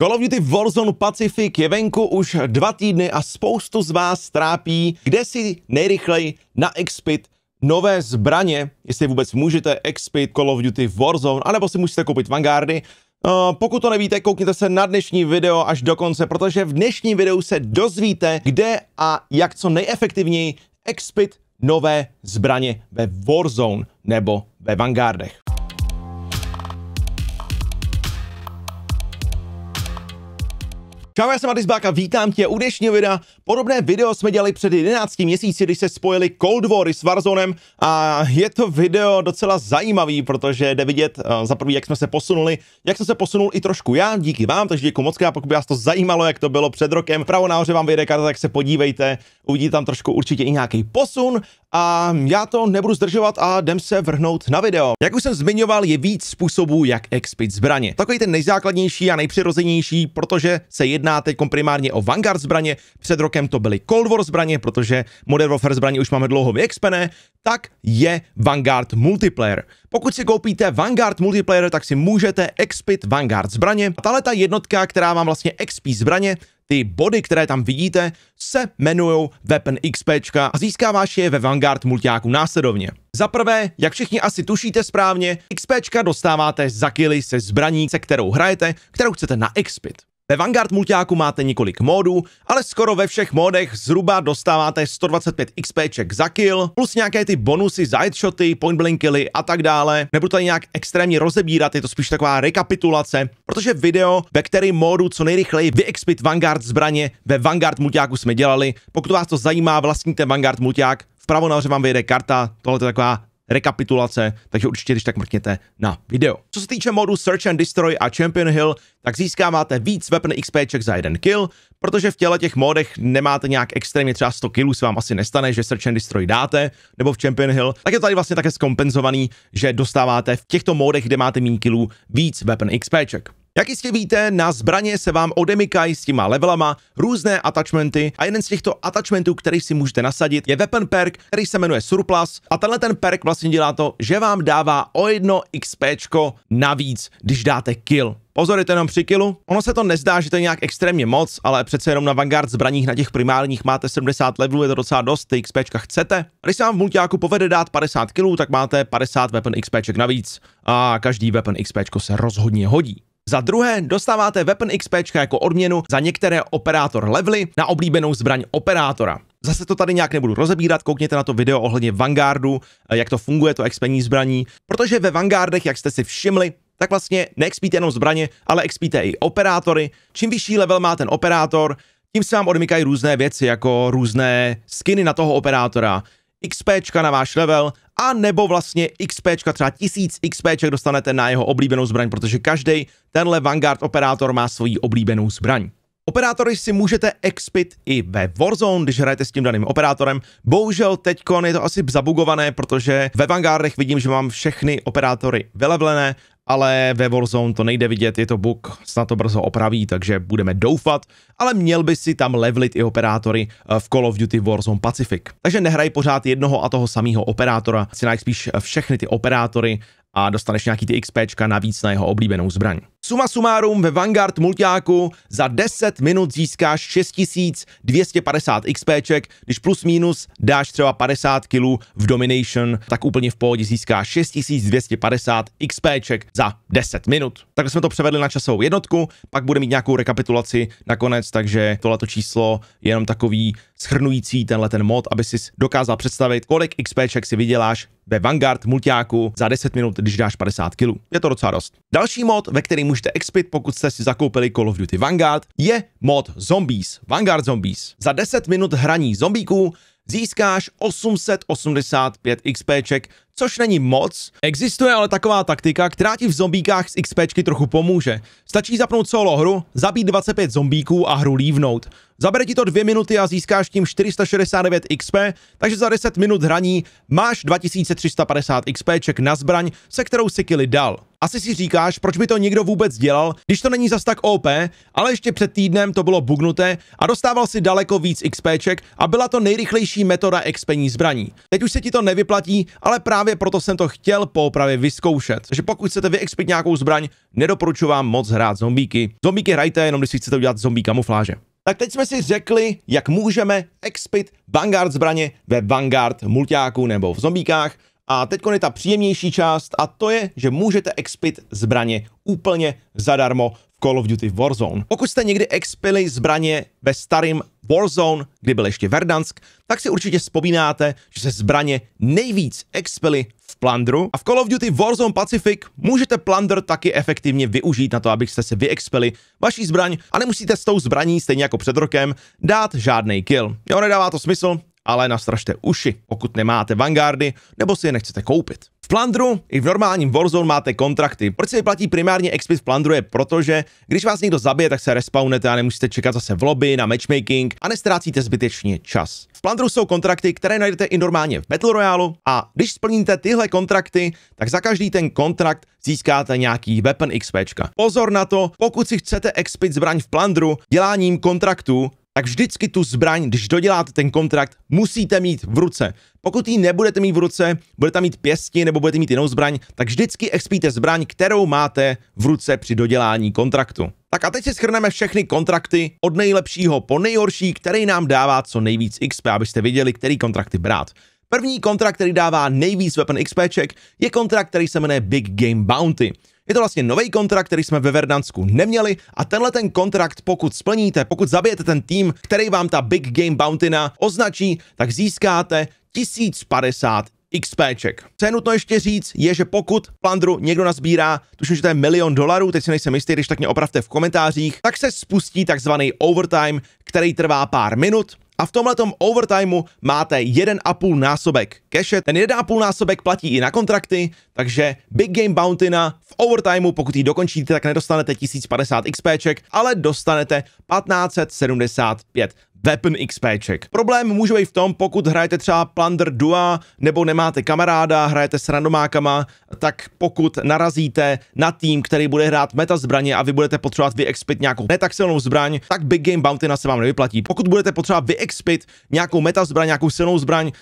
Call of Duty Warzone Pacific je venku už dva týdny a spoustu z vás trápí, kde si nejrychleji na Expit nové zbraně, jestli vůbec můžete Expit Call of Duty Warzone, anebo si můžete koupit Vanguardy. No, pokud to nevíte, koukněte se na dnešní video až do konce, protože v dnešním videu se dozvíte, kde a jak co nejefektivněji Expit nové zbraně ve Warzone nebo ve Vanguardech. Čau, já jsem Adis Báka, vítám tě u dnešního videa. Podobné video jsme dělali před 11 měsíci, když se spojili Cold War s Warzonem a je to video docela zajímavý, protože jde vidět uh, za prvý, jak jsme se posunuli, jak jsem se posunul i trošku já, díky vám, takže děkuji moc a pokud by vás to zajímalo, jak to bylo před rokem. Pravo nahoře vám vyjde karta, tak se podívejte, uvidíte tam trošku určitě i nějaký posun a já to nebudu zdržovat a jdem se vrhnout na video. Jak už jsem zmiňoval, je víc způsobů, jak expit zbraně. Takový ten nejzákladnější a nejpřirozenější, protože se jedná teď primárně o Vanguard zbraně, před rokem to byly Cold War zbraně, protože Modern Warfare zbraně už máme dlouho vyexpené, tak je Vanguard Multiplayer. Pokud si koupíte Vanguard Multiplayer, tak si můžete expit Vanguard zbraně. A tahle ta jednotka, která vám vlastně expí zbraně, ty body, které tam vidíte, se jmenují Weapon XP a získáváš je ve Vanguard multiáku následovně. Za prvé, jak všichni asi tušíte správně, XP dostáváte za kily se zbraní, se kterou hrajete, kterou chcete na naexpit. Ve Vanguard Multiáku máte několik módů, ale skoro ve všech módech zhruba dostáváte 125 ček za kill, plus nějaké ty bonusy za headshoty, point blankily a tak dále. Nebudu tady nějak extrémně rozebírat, je to spíš taková rekapitulace, protože video, ve kterém módu co nejrychleji vyexpit Vanguard zbraně ve Vanguard Multiáku jsme dělali. Pokud vás to zajímá, vlastníte Vanguard Multiák, vpravo nahoře vám vyjde karta, tohle je taková rekapitulace, takže určitě když tak mrkněte na video. Co se týče modu Search and Destroy a Champion Hill, tak získáváte víc weapon XPček za jeden kill, protože v těle těch modech nemáte nějak extrémně třeba 100 killů, se vám asi nestane, že Search and Destroy dáte, nebo v Champion Hill, tak je to tady vlastně také zkompenzovaný, že dostáváte v těchto modech, kde máte méně killů, víc weapon XPček. Jak jistě víte, na zbraně se vám odemykají s těma levelama různé attachmenty a jeden z těchto attachmentů, který si můžete nasadit, je weapon perk, který se jmenuje Surplus a tenhle ten perk vlastně dělá to, že vám dává o jedno XP navíc, když dáte kill. Pozor, je to jenom při kilu. Ono se to nezdá, že to je nějak extrémně moc, ale přece jenom na Vanguard zbraních na těch primárních máte 70 levelů, je to docela dost, ty XP chcete. A když se vám v multiáku povede dát 50 kilů, tak máte 50 weapon XP navíc. A každý weapon XP se rozhodně hodí. Za druhé dostáváte Weapon XP jako odměnu za některé operátor levely na oblíbenou zbraň operátora. Zase to tady nějak nebudu rozebírat, koukněte na to video ohledně Vanguardu, jak to funguje, to expení zbraní, protože ve Vanguardech, jak jste si všimli, tak vlastně neexpíte jenom zbraně, ale expíte i operátory. Čím vyšší level má ten operátor, tím se vám odmykají různé věci, jako různé skiny na toho operátora, XP na váš level a nebo vlastně XP, třeba 1000 XP dostanete na jeho oblíbenou zbraň, protože každý tenhle Vanguard operátor má svoji oblíbenou zbraň. Operátory si můžete expit i ve Warzone, když hrajete s tím daným operátorem. Bohužel teď je to asi zabugované, protože ve Vanguardech vidím, že mám všechny operátory vylevlené ale ve Warzone to nejde vidět, je to bug, snad to brzo opraví, takže budeme doufat, ale měl by si tam levlit i operátory eh, v Call of Duty Warzone Pacific. Takže nehraj pořád jednoho a toho samého operátora, si najít spíš eh, všechny ty operátory a dostaneš nějaký ty XPčka navíc na jeho oblíbenou zbraň. Suma sumárum ve Vanguard Multiáku za 10 minut získáš 6250 XPček, když plus minus dáš třeba 50 kg v Domination, tak úplně v pohodě získáš 6250 XPček za 10 minut. Takhle jsme to převedli na časovou jednotku, pak bude mít nějakou rekapitulaci nakonec, takže tohleto číslo je jenom takový schrnující tenhle ten mod, aby si dokázal představit, kolik XPček si vyděláš ve Vanguard Multiáku za 10 minut, když dáš 50 kg. Je to docela dost. Další mod, ve kterém můžeš můžete expit, pokud jste si zakoupili Call of Duty Vanguard, je mod Zombies, Vanguard Zombies. Za 10 minut hraní zombíků získáš 885 XPček, což není moc. Existuje ale taková taktika, která ti v zombíkách z XPčky trochu pomůže. Stačí zapnout solo hru, zabít 25 zombíků a hru lívnout. Zabere ti to 2 minuty a získáš tím 469 XP, takže za 10 minut hraní máš 2350 XPček na zbraň, se kterou si kili dal. Asi si říkáš, proč by to někdo vůbec dělal, když to není zas tak OP, ale ještě před týdnem to bylo bugnuté a dostával si daleko víc XPček a byla to nejrychlejší metoda expení zbraní. Teď už se ti to nevyplatí, ale právě proto jsem to chtěl po opravě vyzkoušet. Takže pokud chcete vyexpit nějakou zbraň, nedoporučuji vám moc hrát zombíky. Zombíky hrajte jenom, když si chcete udělat zombí kamufláže. Tak teď jsme si řekli, jak můžeme expit Vanguard zbraně ve Vanguard multiáku nebo v zombíkách. A teď je ta příjemnější část a to je, že můžete expit zbraně úplně zadarmo v Call of Duty Warzone. Pokud jste někdy expili zbraně ve starém Warzone, kdy byl ještě Verdansk, tak si určitě vzpomínáte, že se zbraně nejvíc expily v Plundru a v Call of Duty Warzone Pacific můžete Plunder taky efektivně využít na to, abyste se vyexpili vaší zbraň a nemusíte s tou zbraní, stejně jako před rokem, dát žádný kill. Jo, nedává to smysl, ale nastražte uši, pokud nemáte Vanguardy nebo si je nechcete koupit. V Plandru i v normálním Warzone máte kontrakty. Proč se vyplatí primárně XP v Plandru je proto, že když vás někdo zabije, tak se respawnete a nemusíte čekat zase v lobby, na matchmaking a nestrácíte zbytečně čas. V Plandru jsou kontrakty, které najdete i normálně v Battle Royale a když splníte tyhle kontrakty, tak za každý ten kontrakt získáte nějaký weapon XP. Pozor na to, pokud si chcete expit zbraň v Plandru děláním kontraktů, tak vždycky tu zbraň, když doděláte ten kontrakt, musíte mít v ruce. Pokud ji nebudete mít v ruce, budete mít pěsti nebo budete mít jinou zbraň, tak vždycky expíte zbraň, kterou máte v ruce při dodělání kontraktu. Tak a teď si schrneme všechny kontrakty od nejlepšího po nejhorší, který nám dává co nejvíc XP, abyste viděli, který kontrakty brát. První kontrakt, který dává nejvíc weapon XPček, je kontrakt, který se jmenuje Big Game Bounty. Je to vlastně nový kontrakt, který jsme ve Verdansku neměli a tenhle ten kontrakt, pokud splníte, pokud zabijete ten tým, který vám ta Big Game Bountyna označí, tak získáte 1050 XPček. Co je nutno ještě říct, je, že pokud Plandru někdo nazbírá, tuším, že to je milion dolarů, teď si nejsem jistý, když tak mě opravte v komentářích, tak se spustí takzvaný overtime, který trvá pár minut a v tomhle overtimeu máte 1,5 násobek cache. Ten 1,5 násobek platí i na kontrakty, takže Big Game Bounty na v overtimeu, pokud ji dokončíte, tak nedostanete 1050 XPček, ale dostanete 1575 Weapon XP check. Problém může být v tom, pokud hrajete třeba Plunder Dua, nebo nemáte kamaráda, hrajete s randomákama, tak pokud narazíte na tým, který bude hrát meta zbraně a vy budete potřebovat vyexpit nějakou ne tak silnou zbraň, tak Big Game Bounty na se vám nevyplatí. Pokud budete potřebovat vyexpit nějakou meta zbraň, nějakou silnou zbraň, uh,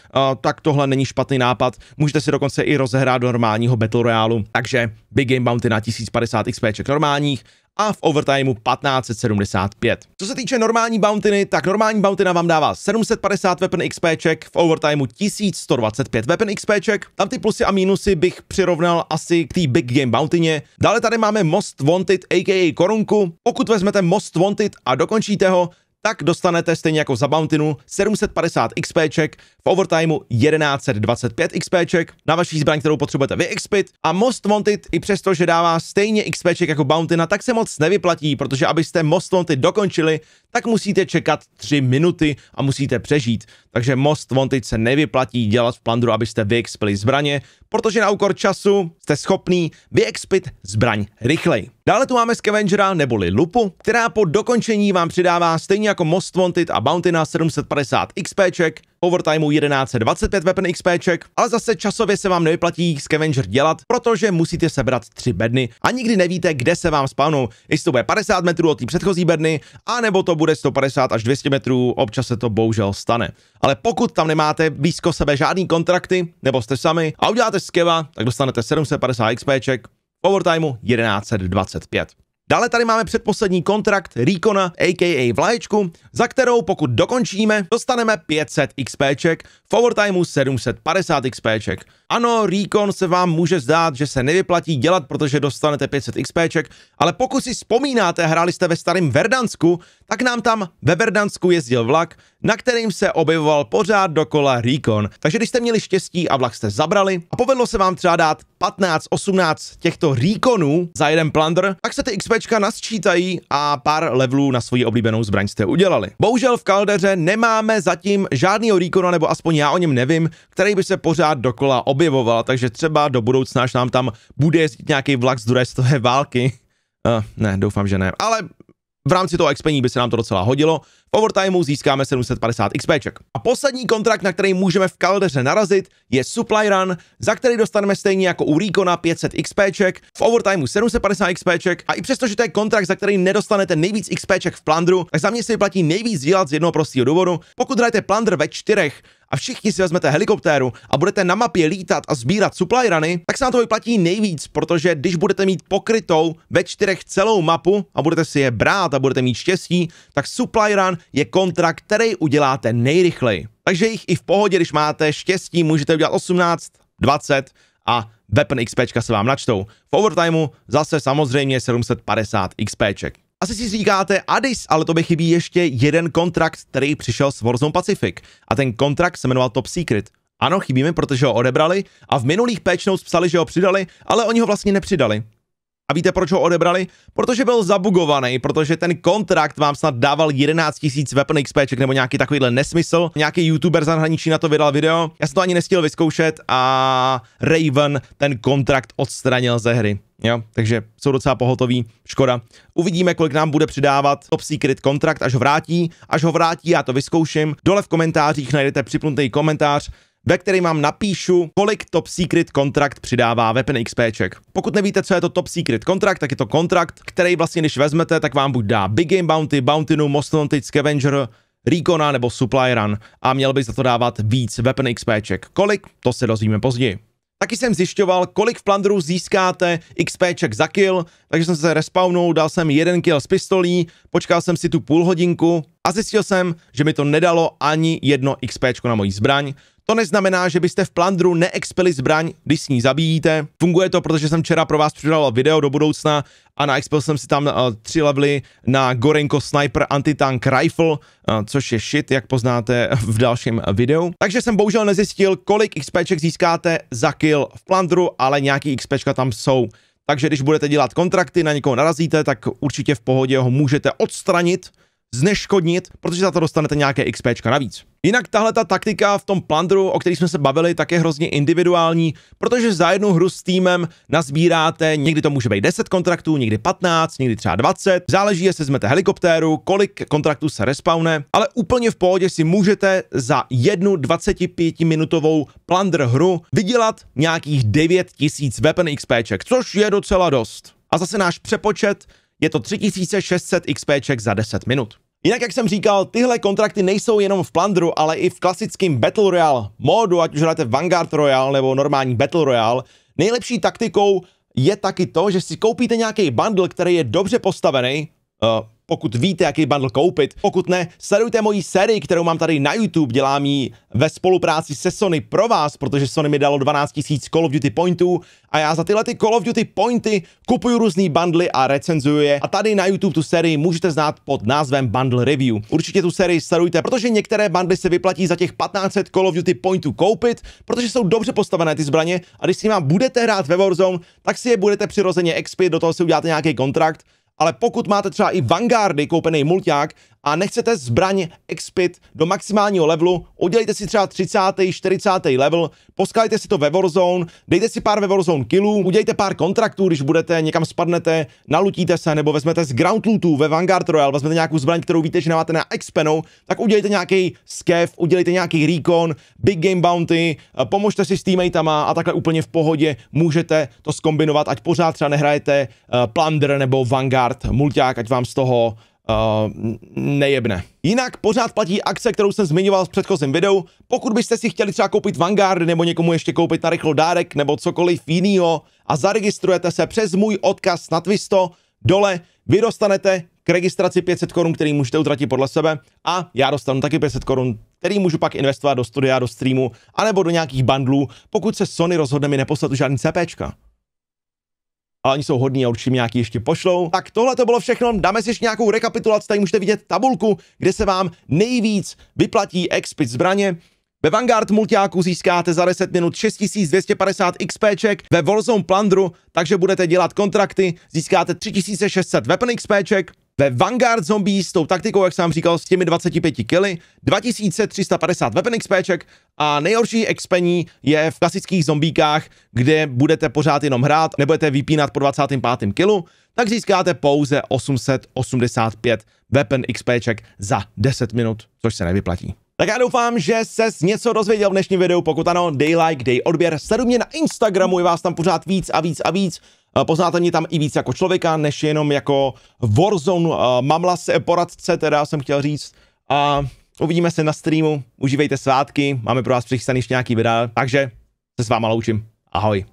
tak tohle není špatný nápad. Můžete si dokonce i rozehrát do normálního Battle Royale, takže Big Game Bounty na 1050 XP normálních a v overtimeu 1575. Co se týče normální bountyny, tak normální bountyna vám dává 750 weapon XPček, v overtimeu 1125 weapon XPček. Tam ty plusy a mínusy bych přirovnal asi k té big game bountyně. Dále tady máme Most Wanted, a.k.a. korunku. Pokud vezmete Most Wanted a dokončíte ho, tak dostanete stejně jako za Bountinu 750 XPček, v overtimeu 1125 XPček na vaší zbraň, kterou potřebujete vyexpit a Most Wanted i přesto, že dává stejně XPček jako Bountina, tak se moc nevyplatí, protože abyste Most Wanted dokončili, tak musíte čekat 3 minuty a musíte přežít. Takže Most Wanted se nevyplatí dělat v plandru, abyste vyexpili zbraně, protože na úkor času jste schopný vyexpit zbraň rychleji. Dále tu máme Scavengera neboli Lupu, která po dokončení vám přidává stejně jako Most Wanted a Bounty na 750 XPček overtimeu 1125 weapon XPček, ale zase časově se vám nevyplatí scavenger dělat, protože musíte sebrat tři bedny a nikdy nevíte, kde se vám spawnou, jestli to bude 50 metrů od té předchozí bedny, anebo to bude 150 až 200 metrů, občas se to bohužel stane. Ale pokud tam nemáte blízko sebe žádný kontrakty, nebo jste sami a uděláte skeva, tak dostanete 750 XPček, overtimeu 1125. Dále tady máme předposlední kontrakt Rikona a.k.a. vlaječku, za kterou pokud dokončíme, dostaneme 500 XPček, v overtimeu 750 XPček. Ano, Rikon se vám může zdát, že se nevyplatí dělat, protože dostanete 500 XPček, ale pokud si vzpomínáte, hráli jste ve starém Verdansku, tak nám tam ve Verdansku jezdil vlak, na kterým se objevoval pořád dokola Recon. Takže když jste měli štěstí a vlak jste zabrali a povedlo se vám třeba dát 15-18 těchto Reconů za jeden plunder, tak se ty XPčka nasčítají a pár levelů na svoji oblíbenou zbraň jste udělali. Bohužel v Kaldeře nemáme zatím žádného Recona, nebo aspoň já o něm nevím, který by se pořád dokola objevoval, takže třeba do budoucna, až nám tam bude jezdit nějaký vlak z druhé z války, Uh, ne, doufám, že ne. Ale v rámci toho expení by se nám to docela hodilo. V overtimeu získáme 750 XPček. A poslední kontrakt, na který můžeme v kaldeře narazit, je Supply Run, za který dostaneme stejně jako u Recona 500 XPček, v overtimeu 750 XPček a i přesto, že to je kontrakt, za který nedostanete nejvíc XPček v Plandru, tak za mě se vyplatí nejvíc dělat z jednoho prostého důvodu. Pokud hrajete plandr ve čtyřech, a všichni si vezmete helikoptéru a budete na mapě lítat a sbírat supply runy, tak se na to vyplatí nejvíc, protože když budete mít pokrytou ve čtyřech celou mapu a budete si je brát a budete mít štěstí, tak supply run je kontrakt, který uděláte nejrychleji. Takže jich i v pohodě, když máte štěstí, můžete udělat 18, 20 a weapon XP se vám načtou. V overtimeu zase samozřejmě 750 XP. Asi si říkáte, Adis, ale to by chybí ještě jeden kontrakt, který přišel s Warzone Pacific. A ten kontrakt se jmenoval Top Secret. Ano, chybí mi, protože ho odebrali a v minulých patch notes psali, že ho přidali, ale oni ho vlastně nepřidali. A víte, proč ho odebrali? Protože byl zabugovaný, protože ten kontrakt vám snad dával 11 000 weapon XP nebo nějaký takovýhle nesmysl. Nějaký youtuber zahraničí na to vydal video, já jsem to ani nestihl vyzkoušet a Raven ten kontrakt odstranil ze hry. Jo, takže jsou docela pohotoví, škoda. Uvidíme, kolik nám bude přidávat Top Secret kontrakt, až ho vrátí. Až ho vrátí, já to vyzkouším. Dole v komentářích najdete připnutý komentář ve který mám napíšu, kolik Top Secret kontrakt přidává Weapon XPček. Pokud nevíte, co je to Top Secret kontrakt, tak je to kontrakt, který vlastně, když vezmete, tak vám buď dá Big Game Bounty, Bounty New, Most Wanted, Scavenger, Recona nebo Supply Run a měl by za to dávat víc Weapon XPček. Kolik? To se dozvíme později. Taky jsem zjišťoval, kolik v plandru získáte XPček za kill, takže jsem se respawnul, dal jsem jeden kill z pistolí, počkal jsem si tu půl hodinku a zjistil jsem, že mi to nedalo ani jedno XPčko na mojí zbraň, to neznamená, že byste v plandru neexpili zbraň, když s ní zabijíte. Funguje to, protože jsem včera pro vás přidal video do budoucna a naexpil jsem si tam uh, tři levely na Gorenko Sniper Antitank Rifle, uh, což je shit, jak poznáte v dalším videu. Takže jsem bohužel nezjistil, kolik XPček získáte za kill v plandru, ale nějaký XPčka tam jsou. Takže když budete dělat kontrakty, na někoho narazíte, tak určitě v pohodě ho můžete odstranit, zneškodnit, protože za to dostanete nějaké XP navíc. Jinak tahle ta taktika v tom plandru, o který jsme se bavili, tak je hrozně individuální, protože za jednu hru s týmem nazbíráte, někdy to může být 10 kontraktů, někdy 15, někdy třeba 20, záleží, jestli zmete helikoptéru, kolik kontraktů se respawne, ale úplně v pohodě si můžete za jednu 25-minutovou plandr hru vydělat nějakých 9000 weapon XP, což je docela dost. A zase náš přepočet je to 3600 XPček za 10 minut. Jinak, jak jsem říkal, tyhle kontrakty nejsou jenom v Plandru, ale i v klasickém Battle Royale módu, ať už hrajete Vanguard Royale nebo normální Battle Royale. Nejlepší taktikou je taky to, že si koupíte nějaký bundle, který je dobře postavený, uh, pokud víte, jaký bundle koupit. Pokud ne, sledujte moji sérii, kterou mám tady na YouTube, dělám ji ve spolupráci se Sony pro vás, protože Sony mi dalo 12 000 Call of Duty pointů a já za tyhle ty Call of Duty pointy kupuju různé bundly a recenzuju je. A tady na YouTube tu sérii můžete znát pod názvem Bundle Review. Určitě tu sérii sledujte, protože některé bundly se vyplatí za těch 1500 Call of Duty pointů koupit, protože jsou dobře postavené ty zbraně a když si má budete hrát ve Warzone, tak si je budete přirozeně expit, do toho si uděláte nějaký kontrakt ale pokud máte třeba i Vanguardy, koupený mulťák a nechcete zbraň expit do maximálního levelu, udělejte si třeba 30. 40. level, poskalejte si to ve Warzone, dejte si pár ve Warzone killů, udělejte pár kontraktů, když budete, někam spadnete, nalutíte se, nebo vezmete z ground lootu ve Vanguard Royal, vezmete nějakou zbraň, kterou víte, že nemáte na expenou, tak udělejte nějaký skev, udělejte nějaký recon, big game bounty, eh, pomožte si s teammatama a takhle úplně v pohodě můžete to skombinovat, ať pořád třeba nehrajete eh, Plunder nebo Vanguard Multiák, ať vám z toho uh, nejebne. Jinak pořád platí akce, kterou jsem zmiňoval v předchozím videu. Pokud byste si chtěli třeba koupit Vanguard nebo někomu ještě koupit na rychlo dárek nebo cokoliv jiného a zaregistrujete se přes můj odkaz na Twisto dole, vy dostanete k registraci 500 korun, který můžete utratit podle sebe a já dostanu taky 500 korun, který můžu pak investovat do studia, do streamu, anebo do nějakých bandlů, pokud se Sony rozhodne mi neposlat už žádný CPčka a oni jsou hodní a určitě nějaký ještě pošlou. Tak tohle to bylo všechno, dáme si ještě nějakou rekapitulaci, tady můžete vidět tabulku, kde se vám nejvíc vyplatí XP zbraně. Ve Vanguard Multiáku získáte za 10 minut 6250 XPček, ve Warzone Plundru, takže budete dělat kontrakty, získáte 3600 weapon XPček, ve Vanguard Zombies s tou taktikou, jak jsem říkal, s těmi 25 killy, 2350 weapon XPček a nejhorší expení je v klasických zombíkách, kde budete pořád jenom hrát, nebudete vypínat po 25. kilu, tak získáte pouze 885 weapon XPček za 10 minut, což se nevyplatí. Tak já doufám, že ses něco dozvěděl v dnešním videu, pokud ano, dej like, dej odběr, sleduj mě na Instagramu, je vás tam pořád víc a víc a víc Eh, poznáte mě tam i víc jako člověka, než jenom jako Warzone eh, se poradce, teda jsem chtěl říct. A uvidíme se na streamu, užívejte svátky, máme pro vás přichystaný ještě nějaký videa, takže se s váma loučím. Ahoj.